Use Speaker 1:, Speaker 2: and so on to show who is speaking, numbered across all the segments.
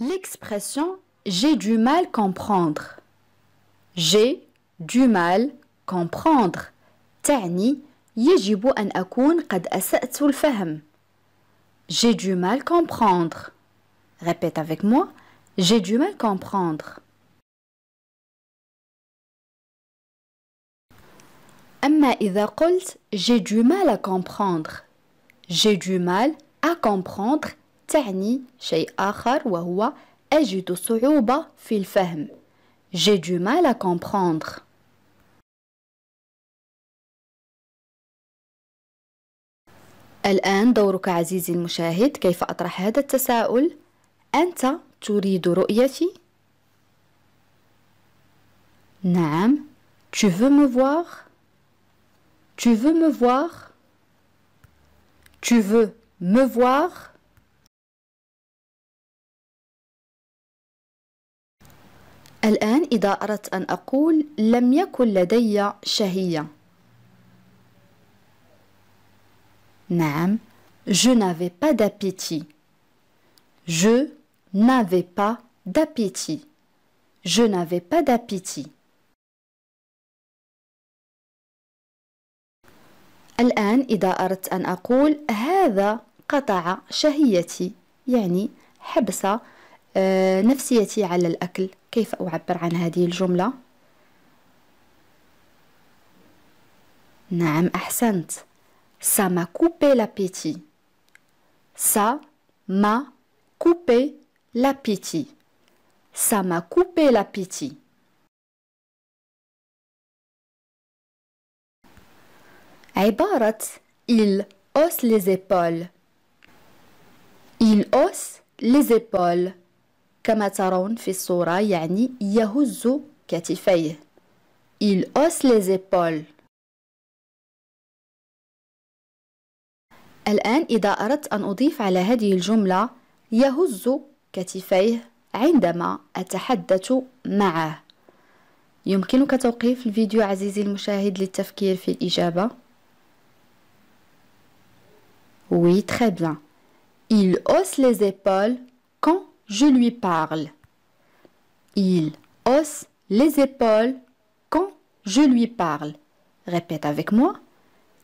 Speaker 1: L'expression j'ai du mal comprendre. J'ai du mal comprendre. تعني J'ai du mal comprendre. Répète avec moi. J'ai du mal comprendre. j'ai du mal à comprendre. J'ai du mal à
Speaker 2: comprendre تعني شيء آخر وهو أجد صعوبة في
Speaker 1: الفهم J'ai du mal à comprendre الآن دورك عزيزي المشاهد كيف أطرح هذا التساؤل أنت تريد رؤيتي؟
Speaker 2: نعم Tu veux me voir
Speaker 1: Tu veux me voir Tu veux me voir الآن إذا أردت أن أقول لم يكن لدي شهية
Speaker 2: نعم Je n'avais pas
Speaker 1: d'appétit. Je n'avais pas d'appétit. Je n'avais pas d'appétit. الآن إذا أردت أن أقول هذا قطع
Speaker 2: شهيتي يعني حبس نفسيتي على الأكل كيف أعبر عن هذه الجملة؟ نعم أحسنت Ça m'a coupé l'appétit.
Speaker 1: Ça m'a coupé l'appétit. Ça m'a coupé l'appétit. عبارة il hausse les épaules.
Speaker 2: Il hausse les épaules. كما ترون في الصورة يعني
Speaker 1: يهز كتفيه il hausse les épaules الآن إذا أردت أن أضيف على هذه الجملة يهز كتفيه عندما أتحدث
Speaker 2: معه يمكنك توقيف الفيديو عزيزي المشاهد للتفكير في الإجابة Oui, très bien. Il hausse les épaules quand Je lui parle. Il hausse les épaules quand je lui parle. Répète
Speaker 1: avec moi.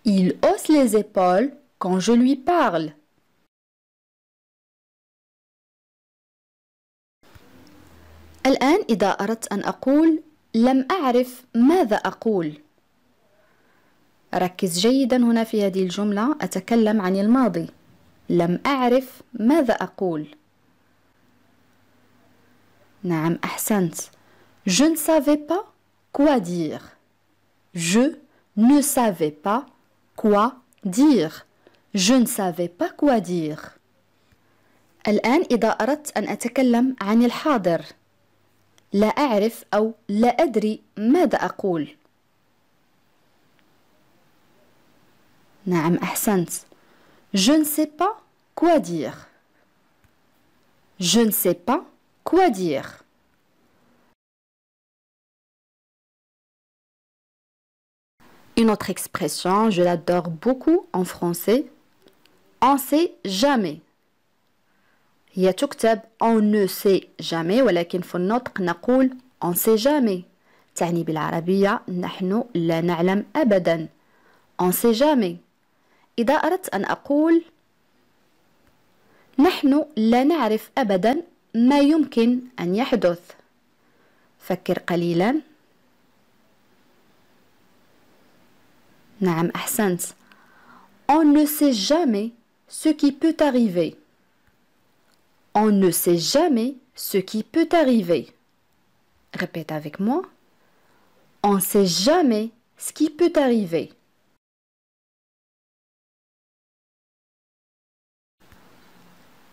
Speaker 1: Il hausse les épaules quand je lui parle. الآن إذا أردت أن أقول لم أعرف ماذا أقول
Speaker 2: ركز جيدا هنا في هذه الجملة أتكلم عن الماضي لم أعرف ماذا أقول نعم أحسنت. Je ne savais pas quoi dire. Je ne savais pas quoi dire. Je ne savais pas quoi dire. الآن إذا أردت أن أتكلم عن الحاضر لا أعرف أو لا أدري ماذا أقول نعم أحسنت Je ne sais pas quoi
Speaker 1: dire Je ne sais pas Quoi dire? Une autre expression, je l'adore beaucoup en français. On ne sait jamais.
Speaker 2: Elle est écrite On ne sait jamais. Mais dans le nous nous On ne sait jamais. Il y a un peu de l'arabie. Nous ne savons On ne sait jamais. Si il faut que nous disions Nous ne savons pas. ما يمكن أن يحدث On ne sait jamais ce qui peut arriver. On ne sait jamais ce qui peut arriver.
Speaker 1: Répète avec moi. On ne sait jamais ce qui peut arriver.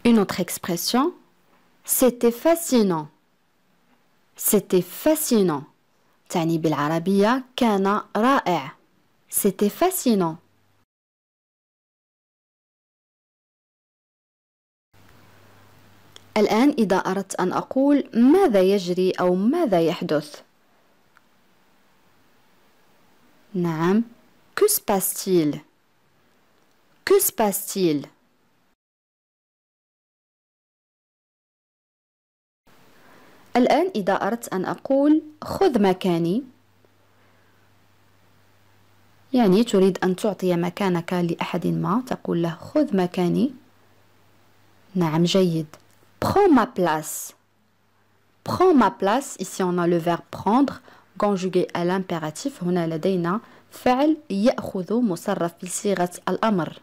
Speaker 1: Une autre expression. C'était fascinant. C'était fascinant. تعني بالعربية كان رائع. C'était fascinant. الآن إذا أردت أن أقول ماذا يجري أو
Speaker 2: ماذا يحدث نعم
Speaker 1: que se passe-t-il que se passe-t-il الآن إذا أردت أن أقول خذ مكاني
Speaker 2: يعني تريد أن تعطي مكانك لأحد ما تقول له خذ مكاني نعم جيد prends ma place prends ma place ici on a le verbe prendre conjugué à l'impératif هنا لدينا فعل
Speaker 1: يأخذ مصرف بصيغة الأمر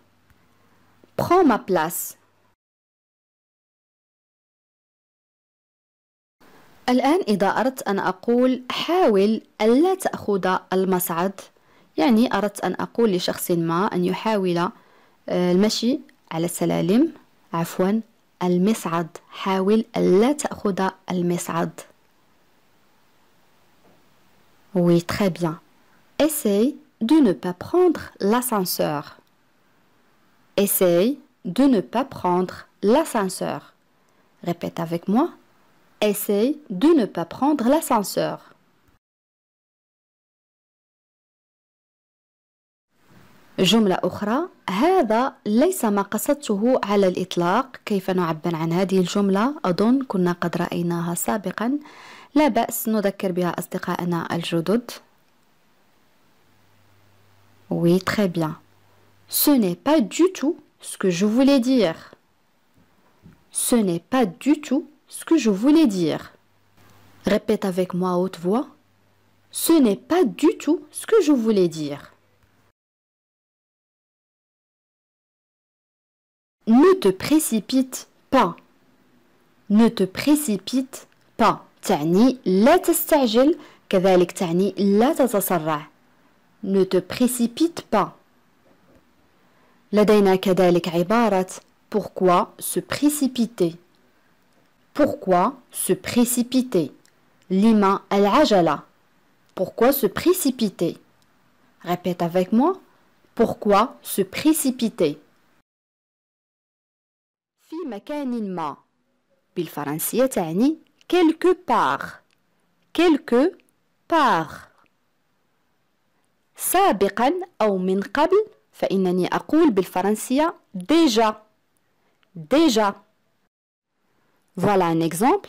Speaker 1: prends ma place الآن إذا أردت أن أقول حاول ألا تأخذ المصعد يعني
Speaker 2: أردت أن أقول لشخص ما أن يحاول آه، المشي على السلالم عفوا المصعد حاول ألا تأخذ المصعد Oui, très bien. Essaye de ne pas prendre l'ascenseur. Essaye de ne pas prendre
Speaker 1: l'ascenseur. Répète avec moi. Essaye de ne pas prendre l'ascenseur. جملة أخرى هذا ليس ما قصدته على الإطلاق
Speaker 2: كيف نعبر عن هذه الجملة أظن كنا قد رأيناها سابقا لا بأس نذكر بها أصدقائنا الجدد Oui, très bien. Ce n'est pas du tout ce que je voulais dire. Ce n'est pas du tout ce que je voulais dire. Répète
Speaker 1: avec moi à haute voix. Ce n'est pas du tout ce que je voulais dire. Ne te précipite pas. Ne te précipite pas. Tani,
Speaker 2: la تستعجل كذلك tani, la Ne te précipite pas. لدينا كذلك عبارة pourquoi se précipiter pourquoi se précipiter Lima al-ajala. Pourquoi se précipiter Répète avec moi. Pourquoi se précipiter Fi makanin ma. بالفرنسية تعني quelque part quelque part سابقا ou من قبل Fainani أقول بالفرنسية déjà déjà voilà un exemple.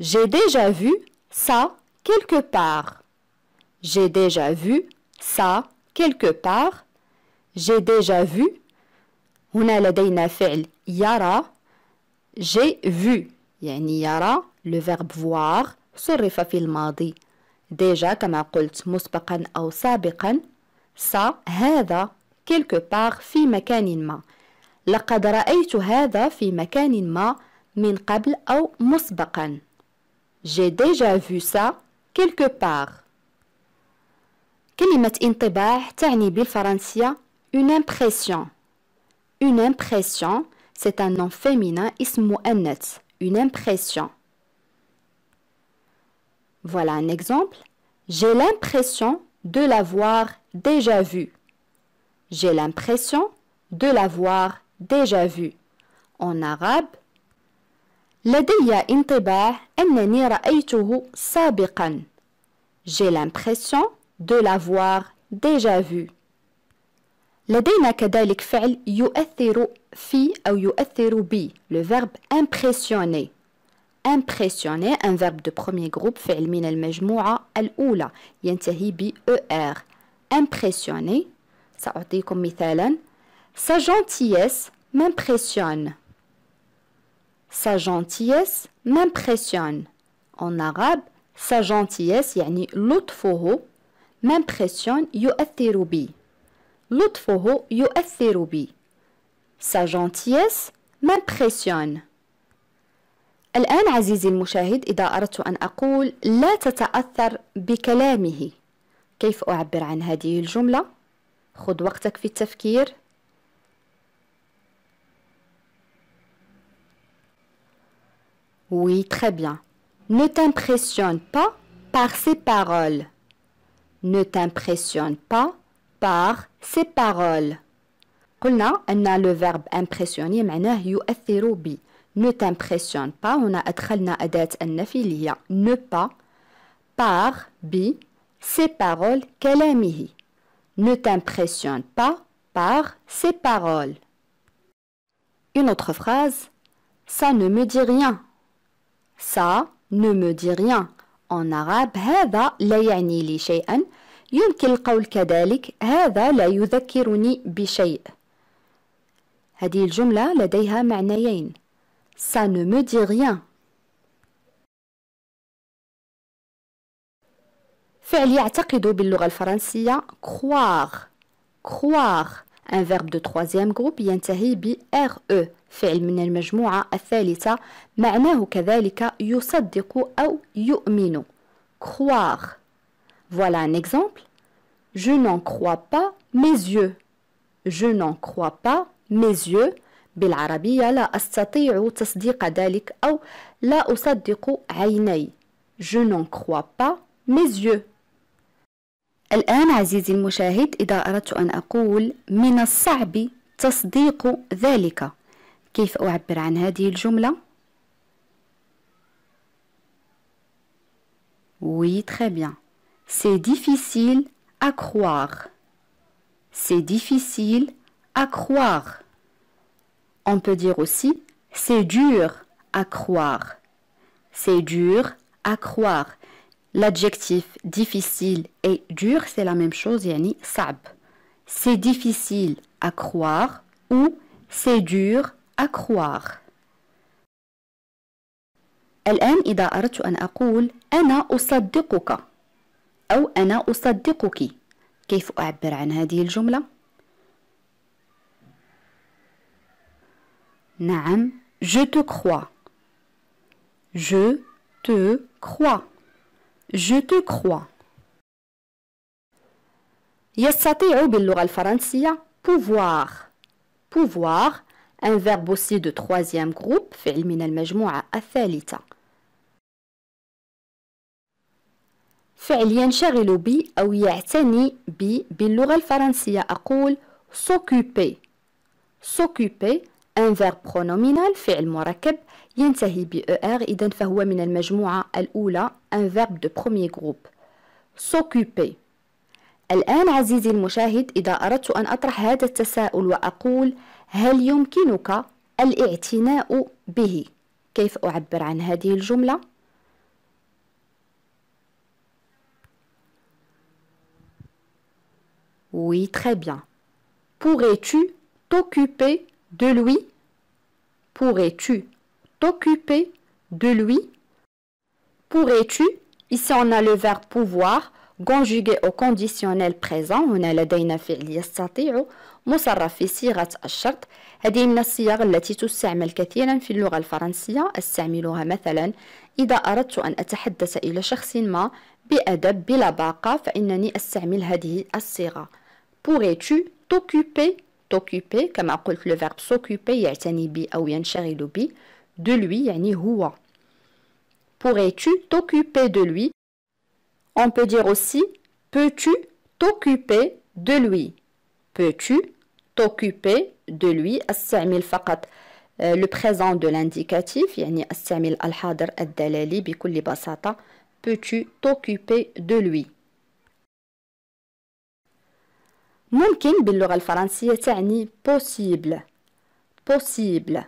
Speaker 2: J'ai déjà vu ça quelque part. J'ai déjà vu ça quelque part. J'ai déjà vu. هنا لدينا J'ai vu. le verbe voir se في الماضي. déjà comme je مسبقا أو ça هذا quelque part في مكان ما لقد رأيت هذا في مكان j'ai déjà vu ça quelque part. كلمة انطباع تعني بالفرنسية une impression. Une impression, c'est un nom féminin ismu une impression. Voilà un exemple. J'ai l'impression de l'avoir déjà vu. J'ai l'impression de l'avoir déjà vu. En arabe, لدي انطباع أنني رأيته سابقا J'ai l'impression de l'avoir déjà vu لدينا كذلك فعل يؤثر في أو يؤثر بي le verbe impressionner impressionner un verbe de premier groupe فعل من المجموعة الأولى ينتهي ب er impressionner سأعطيكم مثالا sa gentillesse m'impressionne Sa gentillesse m'impressionne. En arabe, sa gentillesse يعني لطفه m'impressionne يؤثر بي. لطفه يؤثر بي. Sa gentillesse m'impressionne. الآن عزيزي المشاهد إذا أردت أن أقول لا تتأثر بكلامه كيف أعبر عن هذه الجملة؟ خذ وقتك في التفكير Oui, très bien. Ne t'impressionne pas par ses paroles. Ne t'impressionne pas par ses paroles. قلنا a le verbe impressionner معناه يؤثر Ne t'impressionne pas, هنا النفي ne pas par ses paroles Ne t'impressionne pas par ses paroles. Une autre phrase. Ça ne me dit rien سا نو مو دي ريان En عرب هذا لا يعني لي شيئا. يمكن القول كذلك هذا لا يذكرني بشيء. هذه الجملة لديها معنيين.
Speaker 1: سا نو مو دي ريان فعل يعتقد باللغة الفرنسية croire
Speaker 2: croire ان فيرب دو تروازيام جروب ينتهي ب ار او e. فعل من المجموعه الثالثه معناه كذلك يصدق او يؤمن كروار فوالا ان اكزومبل je n'en crois pas mes yeux je n'en crois pas mes yeux بالعربيه لا استطيع تصديق ذلك او لا اصدق عيني je n'en crois pas mes yeux Oui, très bien. C'est difficile à croire. C'est difficile à croire. On peut dire aussi c'est dur à croire. C'est dur à croire. L'adjectif difficile et dur, c'est la même chose, yani sab. C'est difficile à croire ou c'est dur à croire. الآن إذا أردت أن أقول أنا أصدقك أو أنا أصدقك كيف أعبر عن هذه الجملة؟ نعم
Speaker 1: je te crois je te crois je te crois. Yesate y a
Speaker 2: ça, au pouvoir. Pouvoir, un verbe aussi de troisième groupe, fait l'iminel mais je m'en ai fait l'ien ou y a bi, Billoral-Faransiya, à coule, s'occuper. S'occuper. ان فيرب برونومينال فعل مركب ينتهي ب er إذا فهو من المجموعة الأولى ان فيرب دو بروميي جروب سوكوبي الآن عزيزي المشاهد إذا أردت أن أطرح هذا التساؤل وأقول هل يمكنك الاعتناء به كيف أعبر عن هذه الجملة؟ Oui, très bien. Pourrais-tu t'occuper de lui Pourrais-tu t'occuper de lui Pourrais-tu Ici, on a le verbe pouvoir conjugué au conditionnel présent هنا لدينا فعل يستطيع مصرف في صيغة الشرط هذه من الصيغ التي تستعمل كثيرا في اللغة الفرنسية استعملها مثلا إذا أردت أن أتحدث إلى شخص ما بأدب بلا باقة فإنني أستعمل هذه الصيغة Pourrais-tu t'occuper t'occuper comme dit le verbe s'occuper de bi ou ينشغل bi, de lui yani pourrais-tu t'occuper de lui on peut dire aussi peux-tu t'occuper de lui peux-tu t'occuper de lui euh, le présent de l'indicatif يعني استعمل الحاضر dalali, بكل basata, peux-tu t'occuper de lui ممكن باللغة الفرنسية تعني possible possible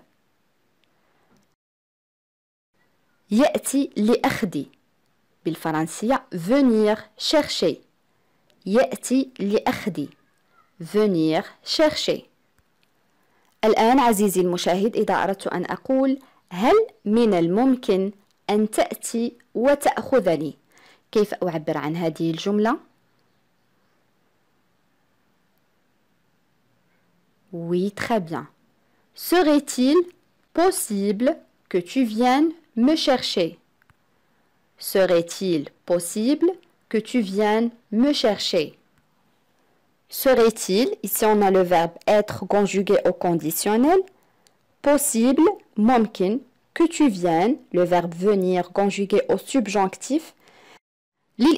Speaker 2: يأتي لأخذ بالفرنسية venir chercher يأتي لأخذ venir chercher الآن عزيزي المشاهد إذا أردت أن أقول هل من الممكن أن تأتي وتأخذني كيف أعبر عن هذه الجملة؟ Oui, très bien. Serait-il possible que tu viennes me chercher Serait-il possible que tu viennes me chercher Serait-il, ici on a le verbe être conjugué au conditionnel, possible, mumkin, que tu viennes, le verbe venir conjugué au subjonctif, Lil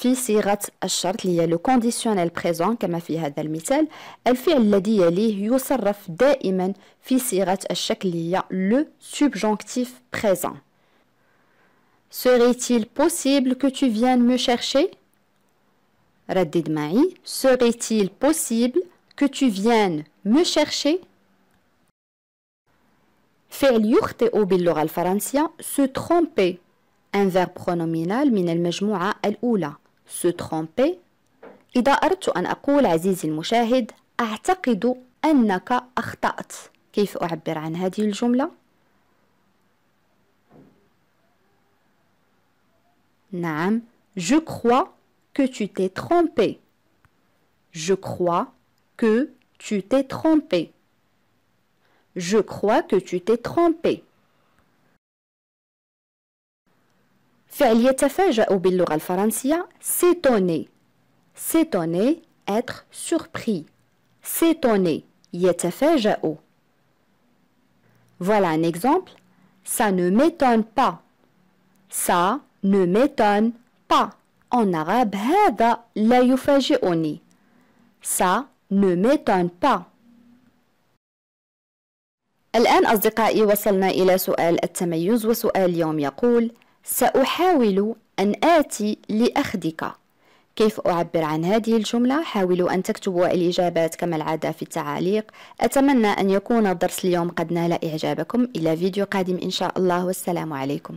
Speaker 2: في صيغة الشرط اللي هي لو كونديسيونيل بريزون كما في هذا المثال الفعل الذي يليه يصرف دائما في صيغة الشكل اللي هي لو سوبجونكتيف بريزون Serait-il possible que tu viennes me chercher ردد معي Serait-il possible que tu viennes me chercher فعل يخطئ باللغة الفرنسية se tromper un verbe pronominal من المجموعة الأولى se tromper إذا أردت أن أقول عزيزي المشاهد أعتقد أنك أخطأت كيف أعبر عن هذه الجملة؟ نعم Je crois que tu t'es trompé Je crois que tu t'es trompé Je crois que tu t'es trompé فعل يتفاجأ باللغة الفرنسية سيتوني سيتوني اتر سوربخي سيتوني يتفاجأ فوالا un exemple. Ça ne m'étonne pas. Ça ne m'étonne pas. En arabe, هذا لا يفاجئني. Ça ne m'étonne pas. الآن أصدقائي وصلنا إلى سؤال التميز وسؤال يوم يقول: سأحاول أن آتي لأخذك كيف أعبر عن هذه الجملة؟ حاولوا أن تكتبوا الإجابات كما العادة في التعاليق
Speaker 1: أتمنى أن يكون درس اليوم قد نال إعجابكم إلى فيديو قادم إن شاء الله والسلام عليكم